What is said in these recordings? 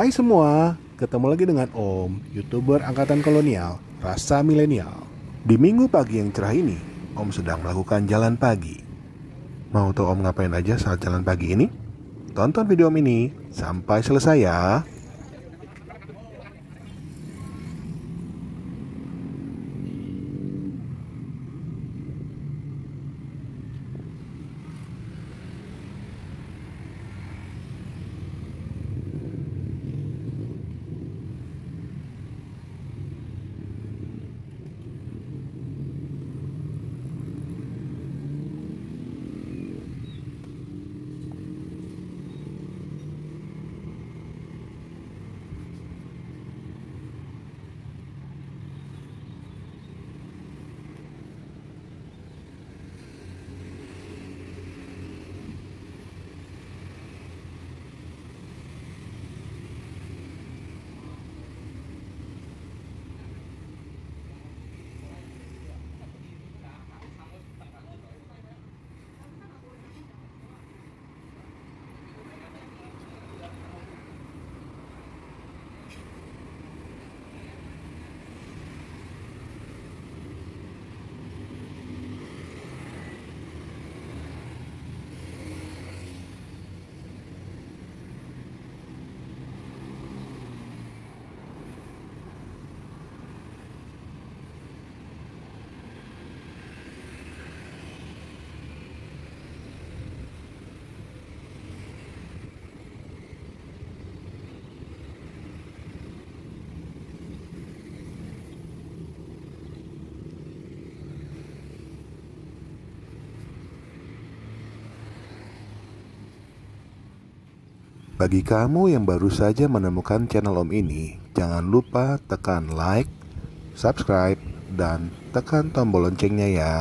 Hai semua, ketemu lagi dengan Om, YouTuber Angkatan Kolonial, Rasa Milenial. Di minggu pagi yang cerah ini, Om sedang melakukan jalan pagi. Mau tau Om ngapain aja saat jalan pagi ini? Tonton video Om ini sampai selesai ya. Bagi kamu yang baru saja menemukan channel Om ini, jangan lupa tekan like, subscribe, dan tekan tombol loncengnya ya.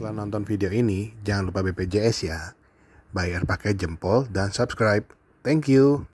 Setelah nonton video ini, jangan lupa BPJS ya. Bayar pakai jempol dan subscribe. Thank you.